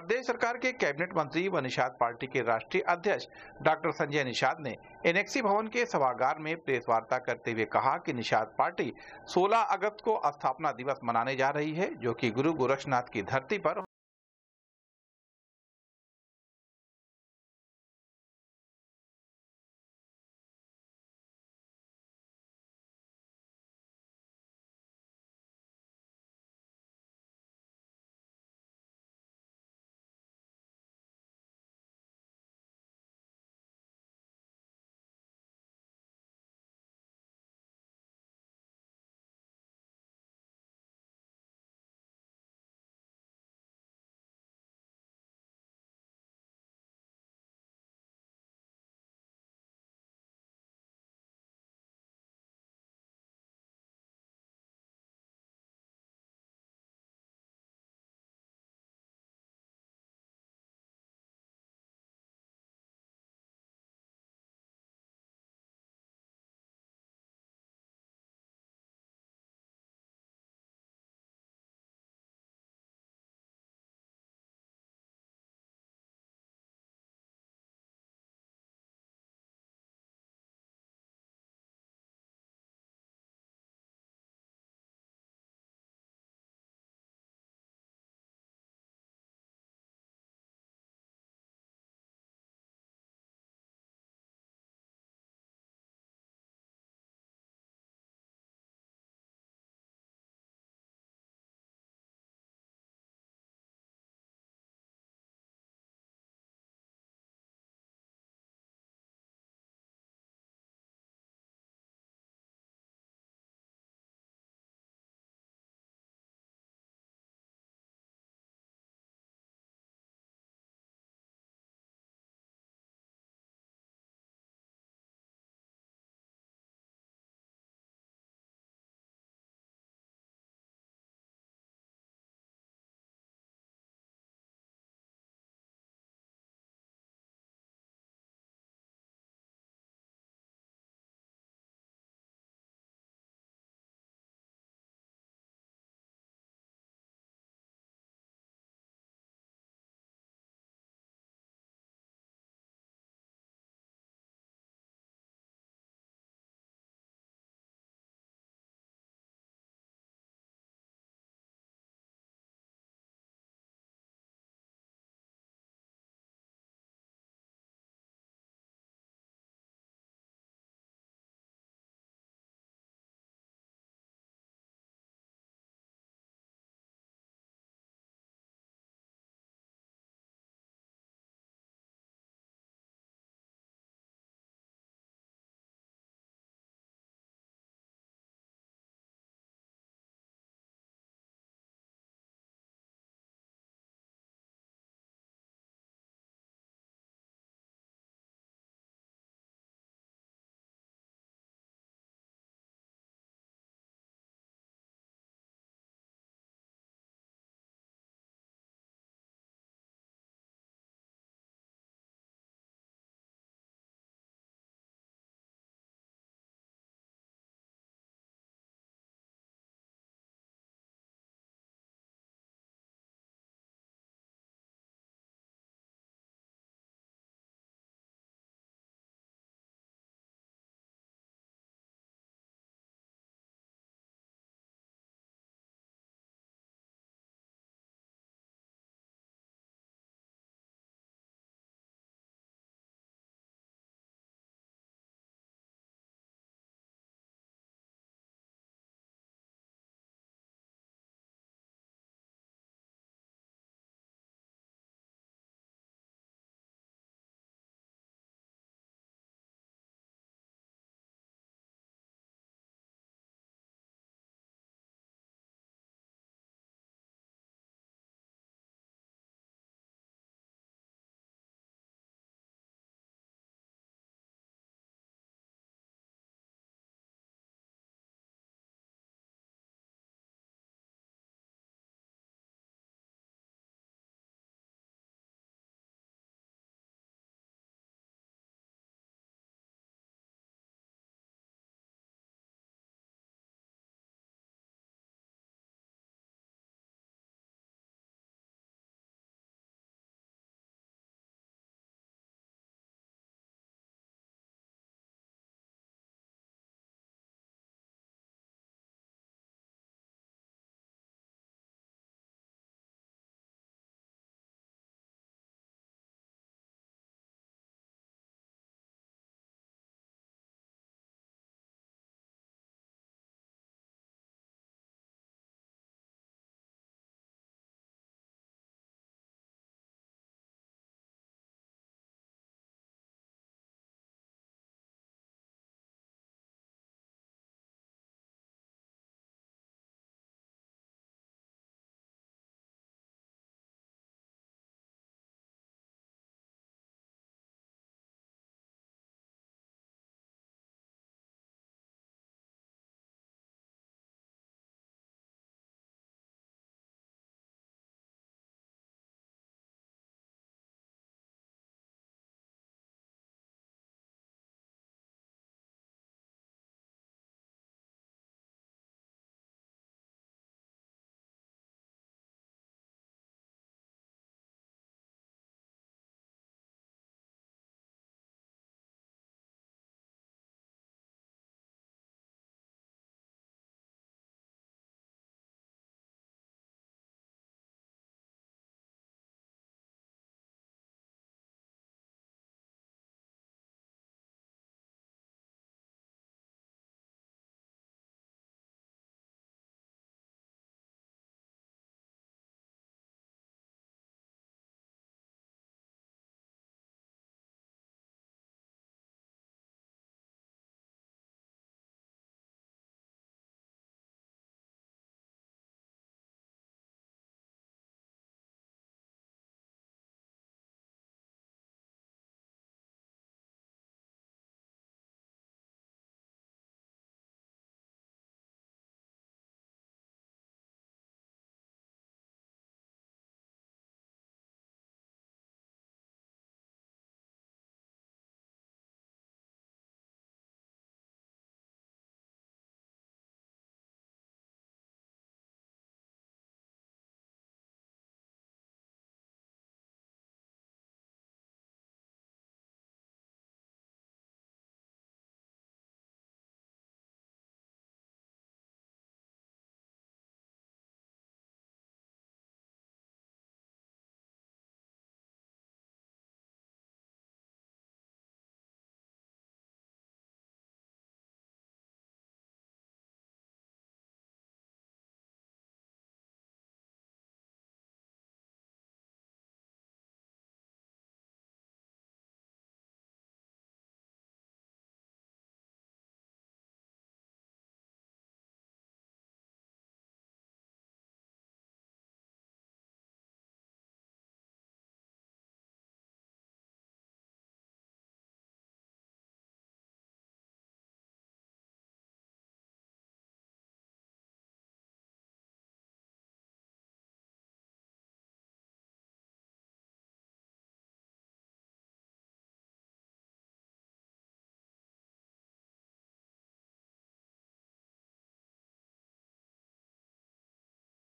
प्रदेश सरकार के कैबिनेट मंत्री व निषाद पार्टी के राष्ट्रीय अध्यक्ष डॉक्टर संजय निषाद ने एनएक्सी भवन के सभागार में प्रेस वार्ता करते हुए कहा कि निषाद पार्टी 16 अगस्त को स्थापना दिवस मनाने जा रही है जो कि गुरु गोरक्षनाथ की धरती पर